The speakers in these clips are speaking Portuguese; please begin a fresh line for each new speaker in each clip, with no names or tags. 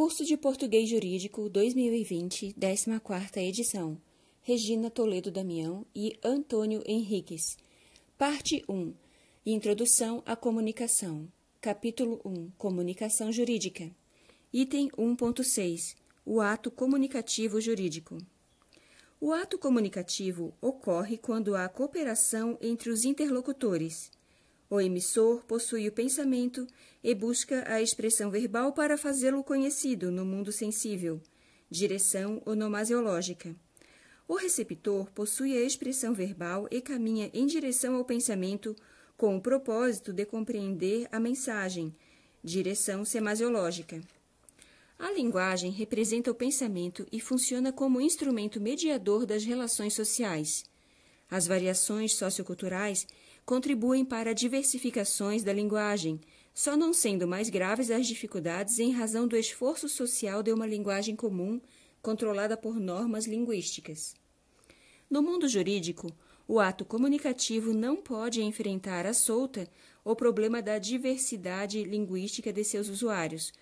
Curso de Português Jurídico 2020, 14ª edição. Regina Toledo Damião e Antônio Henriques. Parte 1. Introdução à comunicação. Capítulo 1. Comunicação jurídica. Item 1.6. O ato comunicativo jurídico. O ato comunicativo ocorre quando há cooperação entre os interlocutores o emissor possui o pensamento e busca a expressão verbal para fazê-lo conhecido no mundo sensível, direção onomasiológica. O receptor possui a expressão verbal e caminha em direção ao pensamento com o propósito de compreender a mensagem, direção semasiológica. A linguagem representa o pensamento e funciona como instrumento mediador das relações sociais. As variações socioculturais contribuem para diversificações da linguagem, só não sendo mais graves as dificuldades em razão do esforço social de uma linguagem comum controlada por normas linguísticas. No mundo jurídico, o ato comunicativo não pode enfrentar à solta o problema da diversidade linguística de seus usuários,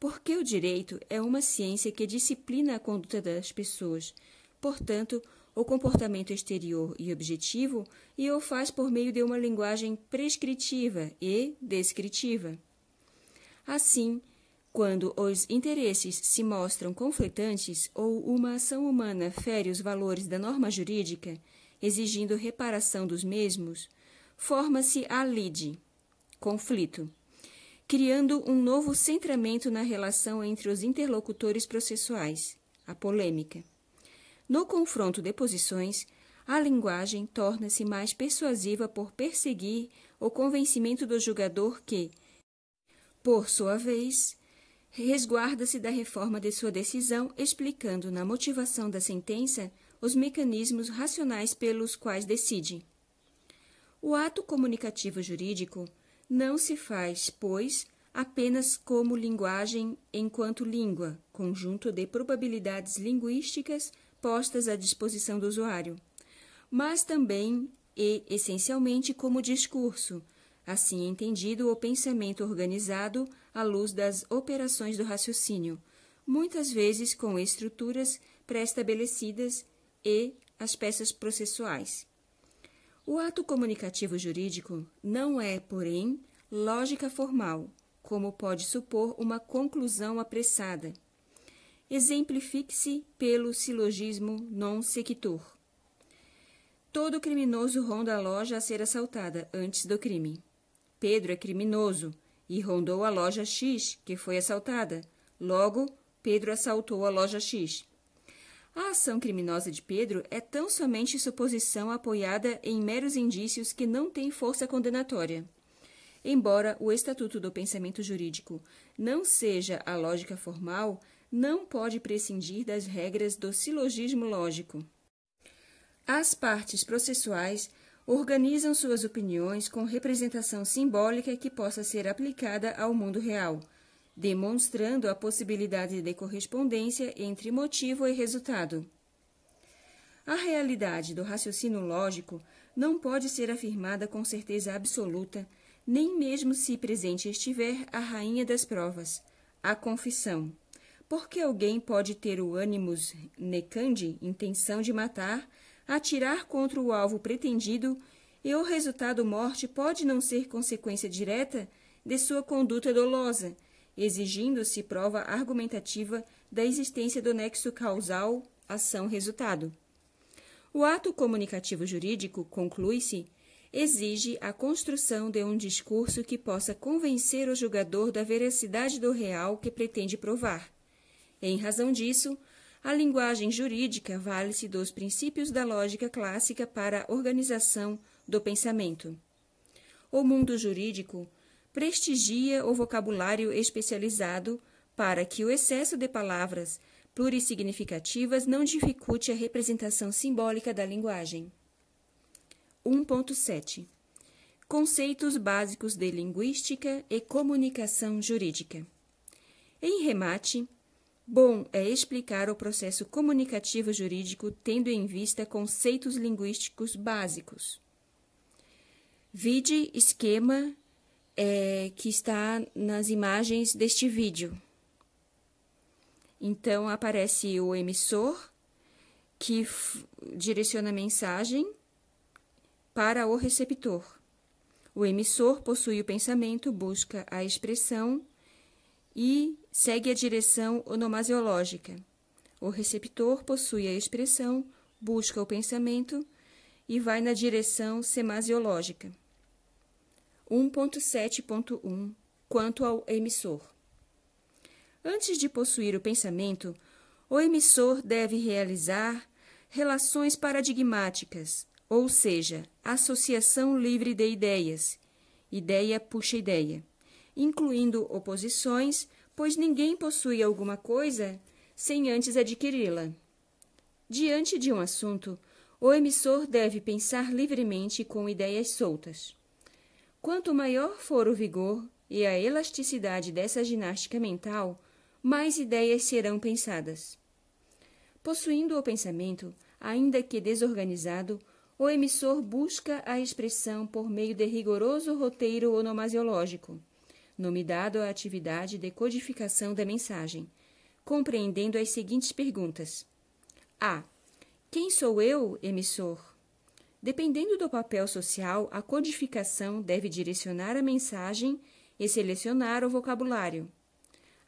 porque o direito é uma ciência que disciplina a conduta das pessoas. Portanto, o comportamento exterior e objetivo e o faz por meio de uma linguagem prescritiva e descritiva. Assim, quando os interesses se mostram conflitantes ou uma ação humana fere os valores da norma jurídica, exigindo reparação dos mesmos, forma-se a lide, conflito, criando um novo centramento na relação entre os interlocutores processuais, a polêmica. No confronto de posições, a linguagem torna-se mais persuasiva por perseguir o convencimento do julgador que, por sua vez, resguarda-se da reforma de sua decisão, explicando na motivação da sentença os mecanismos racionais pelos quais decide. O ato comunicativo jurídico não se faz, pois, apenas como linguagem enquanto língua, conjunto de probabilidades linguísticas postas à disposição do usuário, mas também e, essencialmente, como discurso, assim entendido o pensamento organizado à luz das operações do raciocínio, muitas vezes com estruturas pré-estabelecidas e as peças processuais. O ato comunicativo jurídico não é, porém, lógica formal, como pode supor uma conclusão apressada exemplifique-se pelo silogismo non sequitur. Todo criminoso ronda a loja a ser assaltada antes do crime. Pedro é criminoso e rondou a loja X, que foi assaltada. Logo, Pedro assaltou a loja X. A ação criminosa de Pedro é tão somente suposição apoiada em meros indícios que não tem força condenatória. Embora o Estatuto do Pensamento Jurídico não seja a lógica formal, não pode prescindir das regras do silogismo lógico. As partes processuais organizam suas opiniões com representação simbólica que possa ser aplicada ao mundo real, demonstrando a possibilidade de correspondência entre motivo e resultado. A realidade do raciocínio lógico não pode ser afirmada com certeza absoluta, nem mesmo se presente estiver a rainha das provas, a confissão porque alguém pode ter o ânimos necandi, intenção de matar, atirar contra o alvo pretendido, e o resultado morte pode não ser consequência direta de sua conduta dolosa, exigindo-se prova argumentativa da existência do nexo causal ação-resultado. O ato comunicativo jurídico, conclui-se, exige a construção de um discurso que possa convencer o julgador da veracidade do real que pretende provar, em razão disso, a linguagem jurídica vale-se dos princípios da lógica clássica para a organização do pensamento. O mundo jurídico prestigia o vocabulário especializado para que o excesso de palavras plurissignificativas não dificulte a representação simbólica da linguagem. 1.7 Conceitos básicos de linguística e comunicação jurídica. Em remate, Bom é explicar o processo comunicativo jurídico tendo em vista conceitos linguísticos básicos. Vide esquema é, que está nas imagens deste vídeo. Então, aparece o emissor, que direciona a mensagem para o receptor. O emissor possui o pensamento, busca a expressão e segue a direção onomasiológica. O receptor possui a expressão, busca o pensamento e vai na direção semasiológica. 1.7.1 Quanto ao emissor. Antes de possuir o pensamento, o emissor deve realizar relações paradigmáticas, ou seja, associação livre de ideias, ideia puxa ideia, incluindo oposições pois ninguém possui alguma coisa sem antes adquiri-la. Diante de um assunto, o emissor deve pensar livremente com ideias soltas. Quanto maior for o vigor e a elasticidade dessa ginástica mental, mais ideias serão pensadas. Possuindo o pensamento, ainda que desorganizado, o emissor busca a expressão por meio de rigoroso roteiro onomasiológico nome dado à atividade de codificação da mensagem, compreendendo as seguintes perguntas: A. Quem sou eu, emissor? Dependendo do papel social, a codificação deve direcionar a mensagem e selecionar o vocabulário.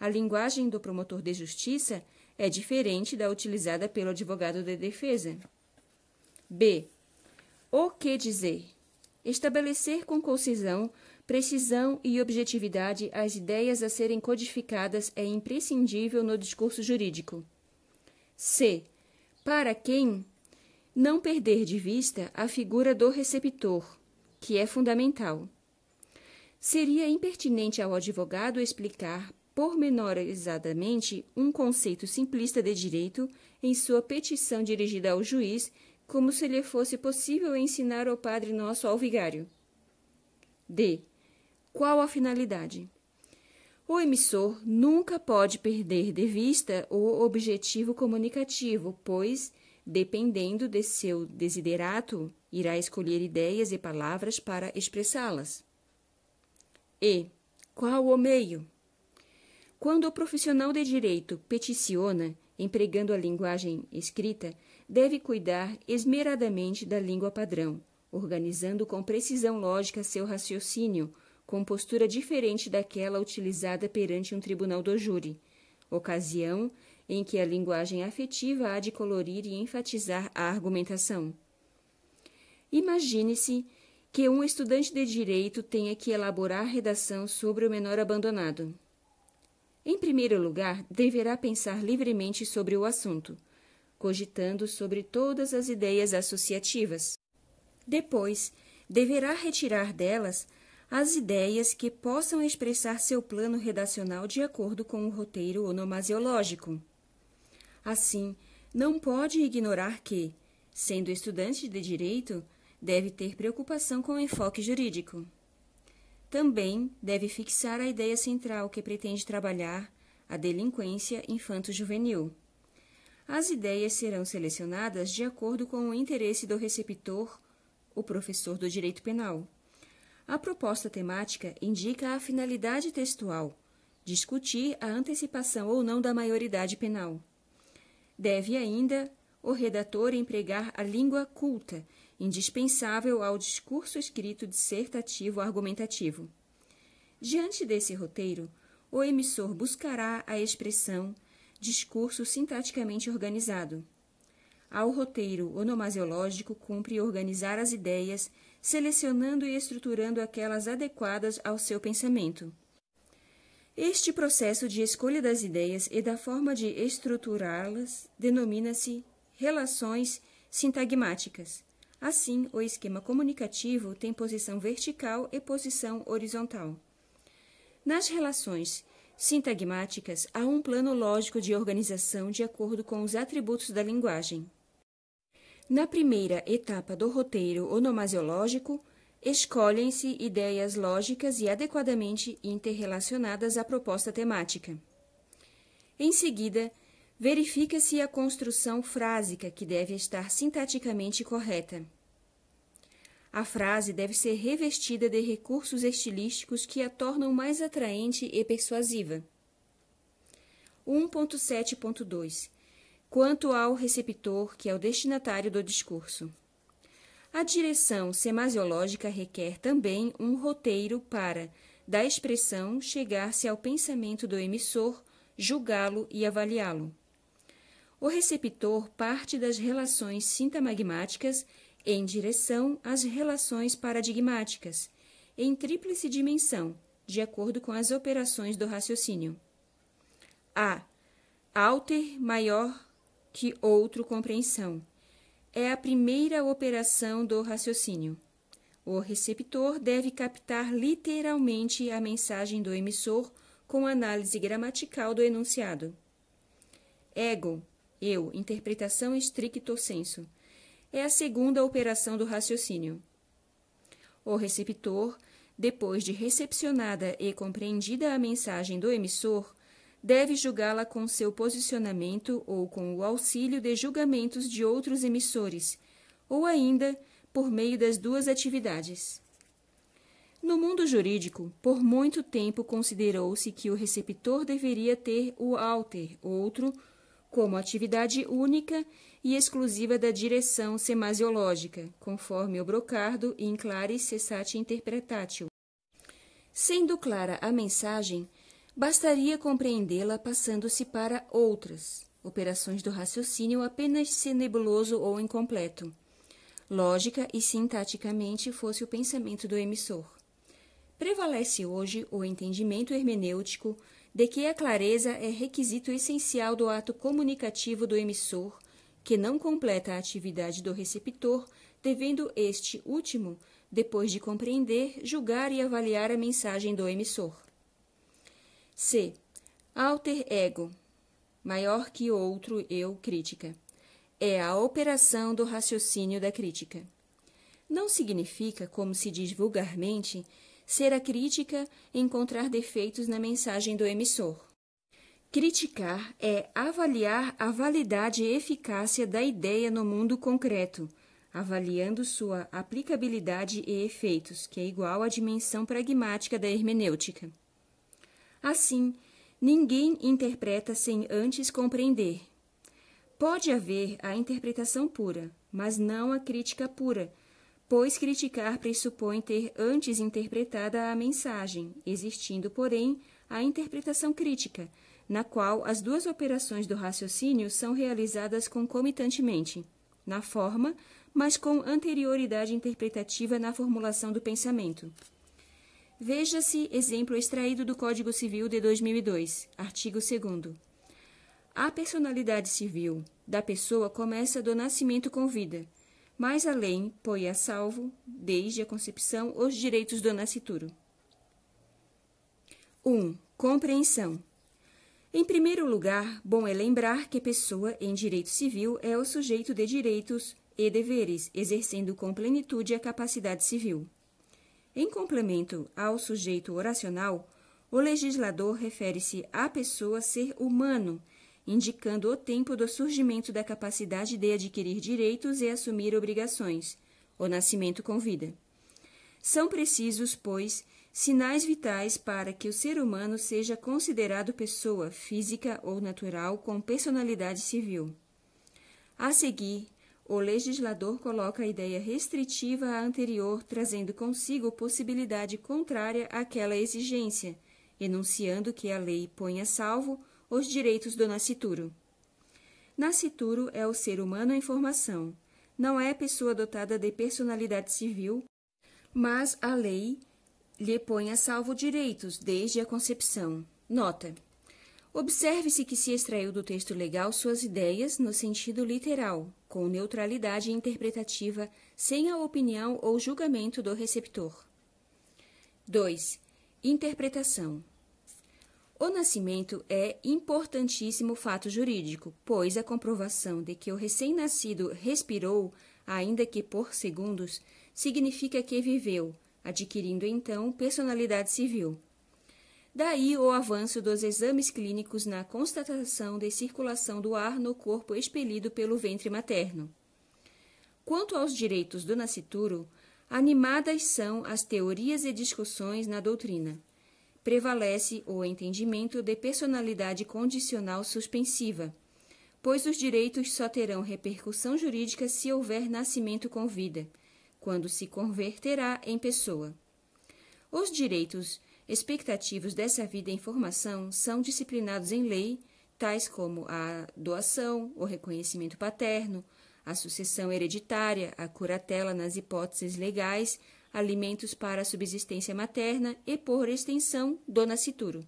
A linguagem do promotor de justiça é diferente da utilizada pelo advogado de defesa. B. O que dizer? Estabelecer com concisão Precisão e objetividade às ideias a serem codificadas é imprescindível no discurso jurídico. C. Para quem não perder de vista a figura do receptor, que é fundamental. Seria impertinente ao advogado explicar pormenorizadamente um conceito simplista de direito em sua petição dirigida ao juiz, como se lhe fosse possível ensinar o Padre Nosso ao vigário. D. Qual a finalidade? O emissor nunca pode perder de vista o objetivo comunicativo, pois, dependendo de seu desiderato, irá escolher ideias e palavras para expressá-las. E qual o meio? Quando o profissional de direito peticiona, empregando a linguagem escrita, deve cuidar esmeradamente da língua padrão, organizando com precisão lógica seu raciocínio com postura diferente daquela utilizada perante um tribunal do júri, ocasião em que a linguagem afetiva há de colorir e enfatizar a argumentação. Imagine-se que um estudante de direito tenha que elaborar redação sobre o menor abandonado. Em primeiro lugar, deverá pensar livremente sobre o assunto, cogitando sobre todas as ideias associativas. Depois, deverá retirar delas as ideias que possam expressar seu plano redacional de acordo com o roteiro onomasiológico. Assim, não pode ignorar que, sendo estudante de direito, deve ter preocupação com o enfoque jurídico. Também deve fixar a ideia central que pretende trabalhar, a delinquência infanto-juvenil. As ideias serão selecionadas de acordo com o interesse do receptor, o professor do direito penal a proposta temática indica a finalidade textual, discutir a antecipação ou não da maioridade penal. Deve ainda o redator empregar a língua culta, indispensável ao discurso escrito dissertativo argumentativo. Diante desse roteiro, o emissor buscará a expressão discurso sintaticamente organizado. Ao roteiro onomasiológico cumpre organizar as ideias selecionando e estruturando aquelas adequadas ao seu pensamento. Este processo de escolha das ideias e da forma de estruturá-las denomina-se relações sintagmáticas. Assim, o esquema comunicativo tem posição vertical e posição horizontal. Nas relações sintagmáticas, há um plano lógico de organização de acordo com os atributos da linguagem. Na primeira etapa do roteiro onomasiológico, escolhem-se ideias lógicas e adequadamente interrelacionadas à proposta temática. Em seguida, verifica-se a construção frásica que deve estar sintaticamente correta. A frase deve ser revestida de recursos estilísticos que a tornam mais atraente e persuasiva. 1.7.2 quanto ao receptor, que é o destinatário do discurso. A direção semasiológica requer também um roteiro para, da expressão, chegar-se ao pensamento do emissor, julgá-lo e avaliá-lo. O receptor parte das relações sintamagmáticas em direção às relações paradigmáticas, em tríplice dimensão, de acordo com as operações do raciocínio. A. Alter maior que outro compreensão. É a primeira operação do raciocínio. O receptor deve captar literalmente a mensagem do emissor com análise gramatical do enunciado. Ego, eu, interpretação stricto sensu, é a segunda operação do raciocínio. O receptor, depois de recepcionada e compreendida a mensagem do emissor, deve julgá-la com seu posicionamento ou com o auxílio de julgamentos de outros emissores, ou ainda por meio das duas atividades. No mundo jurídico, por muito tempo considerou-se que o receptor deveria ter o alter, outro, como atividade única e exclusiva da direção semasiológica, conforme o Brocardo em Claris Cessati Interpretatio. Sendo clara a mensagem, Bastaria compreendê-la passando-se para outras operações do raciocínio apenas se nebuloso ou incompleto, lógica e sintaticamente fosse o pensamento do emissor. Prevalece hoje o entendimento hermenêutico de que a clareza é requisito essencial do ato comunicativo do emissor, que não completa a atividade do receptor, devendo este último, depois de compreender, julgar e avaliar a mensagem do emissor. C. Alter ego maior que outro eu crítica. É a operação do raciocínio da crítica. Não significa, como se diz vulgarmente, ser a crítica encontrar defeitos na mensagem do emissor. Criticar é avaliar a validade e eficácia da ideia no mundo concreto, avaliando sua aplicabilidade e efeitos, que é igual à dimensão pragmática da hermenêutica. Assim, ninguém interpreta sem antes compreender. Pode haver a interpretação pura, mas não a crítica pura, pois criticar pressupõe ter antes interpretada a mensagem, existindo, porém, a interpretação crítica, na qual as duas operações do raciocínio são realizadas concomitantemente, na forma, mas com anterioridade interpretativa na formulação do pensamento. Veja-se exemplo extraído do Código Civil de 2002, artigo 2. A personalidade civil da pessoa começa do nascimento com vida, mas além põe a salvo, desde a concepção, os direitos do nascituro. 1. Compreensão. Em primeiro lugar, bom é lembrar que pessoa em direito civil é o sujeito de direitos e deveres, exercendo com plenitude a capacidade civil. Em complemento ao sujeito oracional, o legislador refere-se à pessoa ser humano, indicando o tempo do surgimento da capacidade de adquirir direitos e assumir obrigações, o nascimento com vida. São precisos, pois, sinais vitais para que o ser humano seja considerado pessoa física ou natural com personalidade civil. A seguir, o legislador coloca a ideia restritiva à anterior, trazendo consigo possibilidade contrária àquela exigência, enunciando que a lei põe a salvo os direitos do nascituro. Nascituro é o ser humano em formação. Não é pessoa dotada de personalidade civil, mas a lei lhe põe a salvo direitos desde a concepção. Nota. Observe-se que se extraiu do texto legal suas ideias no sentido literal, com neutralidade interpretativa, sem a opinião ou julgamento do receptor. 2. Interpretação. O nascimento é importantíssimo fato jurídico, pois a comprovação de que o recém-nascido respirou, ainda que por segundos, significa que viveu, adquirindo então personalidade civil. Daí o avanço dos exames clínicos na constatação de circulação do ar no corpo expelido pelo ventre materno. Quanto aos direitos do nascituro, animadas são as teorias e discussões na doutrina. Prevalece o entendimento de personalidade condicional suspensiva, pois os direitos só terão repercussão jurídica se houver nascimento com vida, quando se converterá em pessoa. Os direitos expectativos dessa vida em formação são disciplinados em lei, tais como a doação, o reconhecimento paterno, a sucessão hereditária, a curatela nas hipóteses legais, alimentos para a subsistência materna e, por extensão, do nascituro.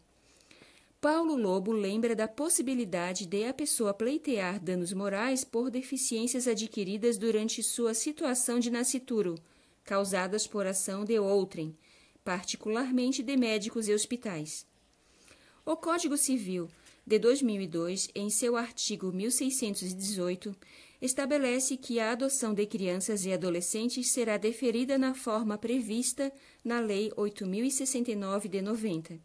Paulo Lobo lembra da possibilidade de a pessoa pleitear danos morais por deficiências adquiridas durante sua situação de nascituro, causadas por ação de outrem, particularmente de médicos e hospitais. O Código Civil de 2002, em seu artigo 1618, estabelece que a adoção de crianças e adolescentes será deferida na forma prevista na Lei 8069 de 90,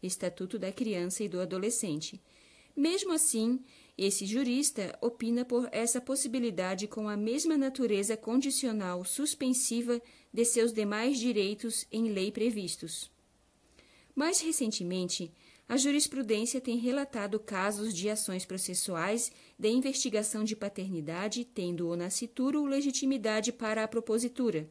Estatuto da Criança e do Adolescente. Mesmo assim, esse jurista opina por essa possibilidade com a mesma natureza condicional suspensiva de seus demais direitos em lei previstos. Mais recentemente, a jurisprudência tem relatado casos de ações processuais de investigação de paternidade tendo o nascituro legitimidade para a propositura,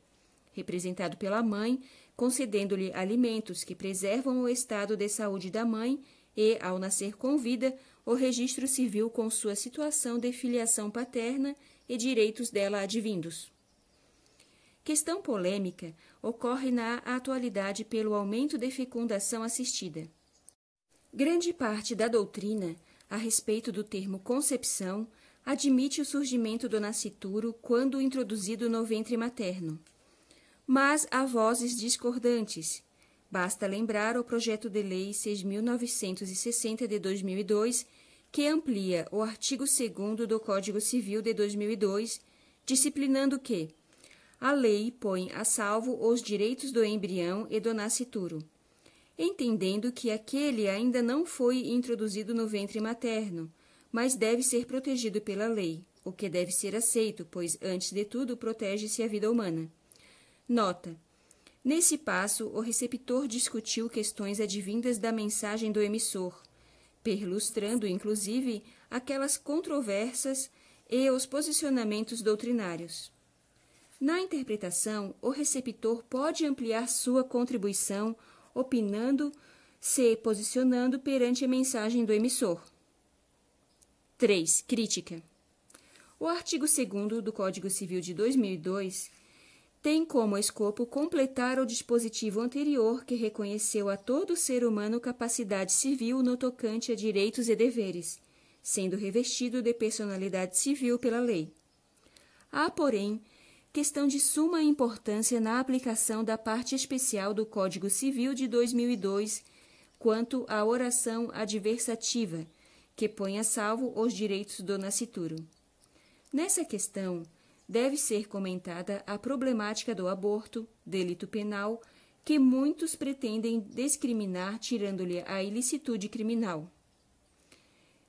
representado pela mãe, concedendo-lhe alimentos que preservam o estado de saúde da mãe e, ao nascer com vida, o registro civil com sua situação de filiação paterna e direitos dela advindos. Questão polêmica ocorre na atualidade pelo aumento de fecundação assistida. Grande parte da doutrina a respeito do termo concepção admite o surgimento do nascituro quando introduzido no ventre materno. Mas há vozes discordantes Basta lembrar o projeto de lei 6.960 de 2002, que amplia o artigo 2 do Código Civil de 2002, disciplinando que a lei põe a salvo os direitos do embrião e do nascituro, entendendo que aquele ainda não foi introduzido no ventre materno, mas deve ser protegido pela lei, o que deve ser aceito, pois, antes de tudo, protege-se a vida humana. Nota: Nesse passo, o receptor discutiu questões advindas da mensagem do emissor, perlustrando, inclusive, aquelas controversas e os posicionamentos doutrinários. Na interpretação, o receptor pode ampliar sua contribuição, opinando, se posicionando perante a mensagem do emissor. 3. Crítica. O artigo 2 do Código Civil de 2002 tem como escopo completar o dispositivo anterior que reconheceu a todo ser humano capacidade civil no tocante a direitos e deveres, sendo revestido de personalidade civil pela lei. Há, porém, questão de suma importância na aplicação da parte especial do Código Civil de 2002 quanto à oração adversativa, que põe a salvo os direitos do nascituro. Nessa questão, deve ser comentada a problemática do aborto, delito penal, que muitos pretendem discriminar tirando-lhe a ilicitude criminal.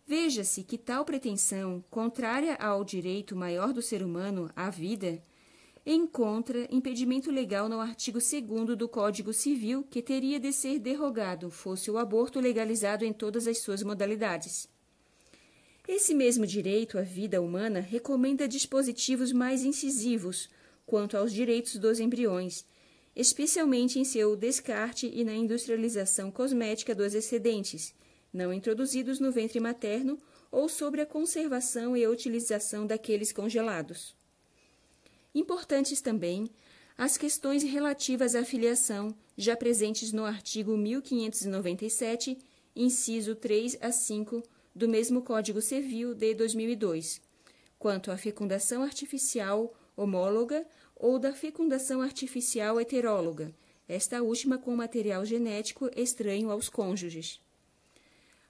Veja-se que tal pretensão, contrária ao direito maior do ser humano, à vida, encontra impedimento legal no artigo 2 do Código Civil, que teria de ser derrogado, fosse o aborto legalizado em todas as suas modalidades. Esse mesmo direito à vida humana recomenda dispositivos mais incisivos quanto aos direitos dos embriões, especialmente em seu descarte e na industrialização cosmética dos excedentes, não introduzidos no ventre materno ou sobre a conservação e utilização daqueles congelados. Importantes também as questões relativas à filiação, já presentes no artigo 1597, inciso 3 a 5 do mesmo Código Civil de 2002, quanto à fecundação artificial homóloga ou da fecundação artificial heteróloga, esta última com material genético estranho aos cônjuges.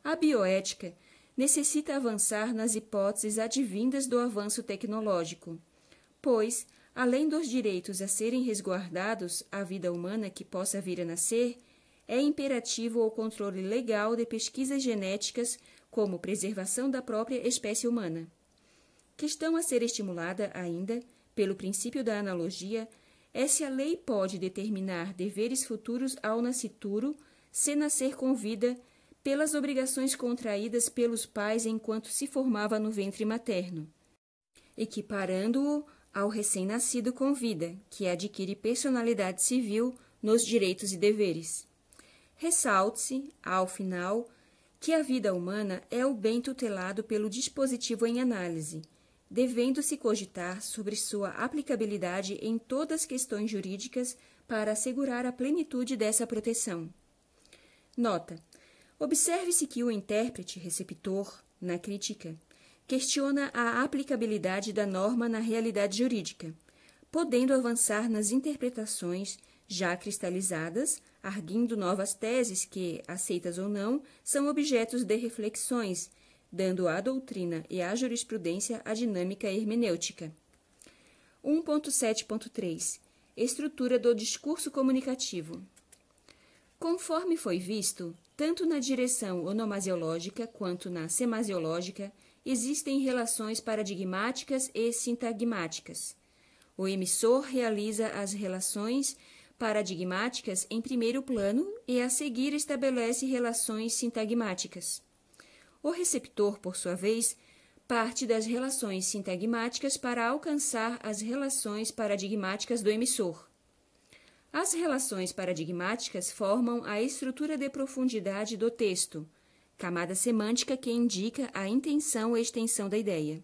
A bioética necessita avançar nas hipóteses advindas do avanço tecnológico, pois, além dos direitos a serem resguardados à vida humana que possa vir a nascer, é imperativo o controle legal de pesquisas genéticas como preservação da própria espécie humana. Questão a ser estimulada ainda, pelo princípio da analogia, é se a lei pode determinar deveres futuros ao nascituro se nascer com vida pelas obrigações contraídas pelos pais enquanto se formava no ventre materno, equiparando-o ao recém-nascido com vida, que adquire personalidade civil nos direitos e deveres. Ressalte-se, ao final, que a vida humana é o bem tutelado pelo dispositivo em análise, devendo-se cogitar sobre sua aplicabilidade em todas as questões jurídicas para assegurar a plenitude dessa proteção. Nota: observe-se que o intérprete receptor, na crítica, questiona a aplicabilidade da norma na realidade jurídica, podendo avançar nas interpretações já cristalizadas, arguindo novas teses que, aceitas ou não, são objetos de reflexões, dando à doutrina e à jurisprudência a dinâmica hermenêutica. 1.7.3 Estrutura do discurso comunicativo. Conforme foi visto, tanto na direção onomasiológica quanto na semasiológica, existem relações paradigmáticas e sintagmáticas. O emissor realiza as relações paradigmáticas em primeiro plano e a seguir estabelece relações sintagmáticas. O receptor, por sua vez, parte das relações sintagmáticas para alcançar as relações paradigmáticas do emissor. As relações paradigmáticas formam a estrutura de profundidade do texto, camada semântica que indica a intenção e extensão da ideia.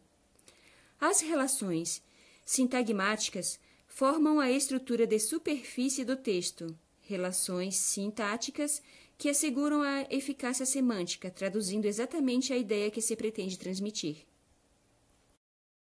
As relações sintagmáticas formam a estrutura de superfície do texto, relações sintáticas que asseguram a eficácia semântica, traduzindo exatamente a ideia que se pretende transmitir.